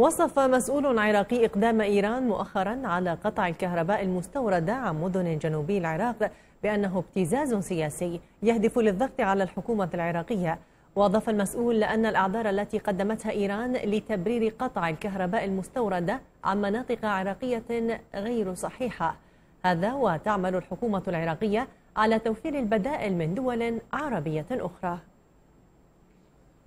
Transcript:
وصف مسؤول عراقي إقدام إيران مؤخرا على قطع الكهرباء المستوردة عن مدن جنوبي العراق بأنه ابتزاز سياسي يهدف للضغط على الحكومة العراقية وأضاف المسؤول أن الأعذار التي قدمتها إيران لتبرير قطع الكهرباء المستوردة عن مناطق عراقية غير صحيحة هذا وتعمل الحكومة العراقية على توفير البدائل من دول عربية أخرى